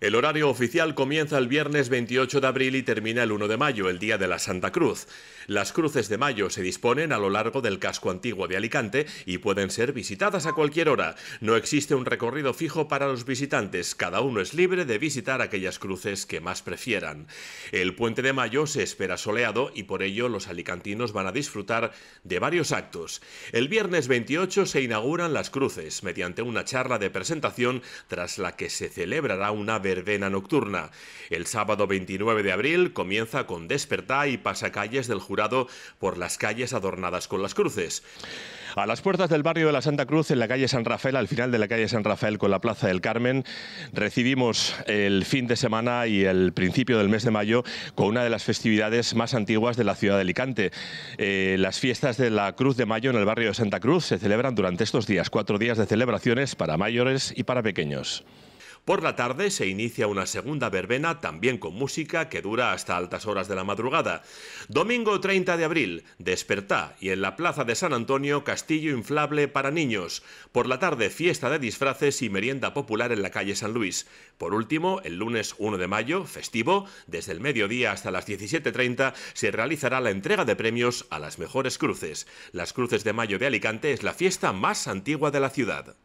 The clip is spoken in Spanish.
El horario oficial comienza el viernes 28 de abril y termina el 1 de mayo, el día de la Santa Cruz. Las cruces de mayo se disponen a lo largo del casco antiguo de Alicante y pueden ser visitadas a cualquier hora. No existe un recorrido fijo para los visitantes, cada uno es libre de visitar aquellas cruces que más prefieran. El puente de mayo se espera soleado y por ello los alicantinos van a disfrutar de varios actos. El viernes 28 se inauguran las cruces mediante una charla de presentación tras la que se celebrará una verbena nocturna. El sábado 29 de abril comienza con Despertá y Pasacalles del Jurado por las calles adornadas con las cruces. A las puertas del barrio de la Santa Cruz, en la calle San Rafael, al final de la calle San Rafael con la Plaza del Carmen, recibimos el fin de semana y el principio del mes de mayo con una de las festividades más antiguas de la ciudad de Alicante. Eh, las fiestas de la Cruz de Mayo en el barrio de Santa Cruz se celebran durante estos días, cuatro días de celebraciones para mayores y para pequeños. Por la tarde se inicia una segunda verbena, también con música, que dura hasta altas horas de la madrugada. Domingo 30 de abril, despertá y en la plaza de San Antonio, castillo inflable para niños. Por la tarde, fiesta de disfraces y merienda popular en la calle San Luis. Por último, el lunes 1 de mayo, festivo, desde el mediodía hasta las 17.30, se realizará la entrega de premios a las mejores cruces. Las Cruces de Mayo de Alicante es la fiesta más antigua de la ciudad.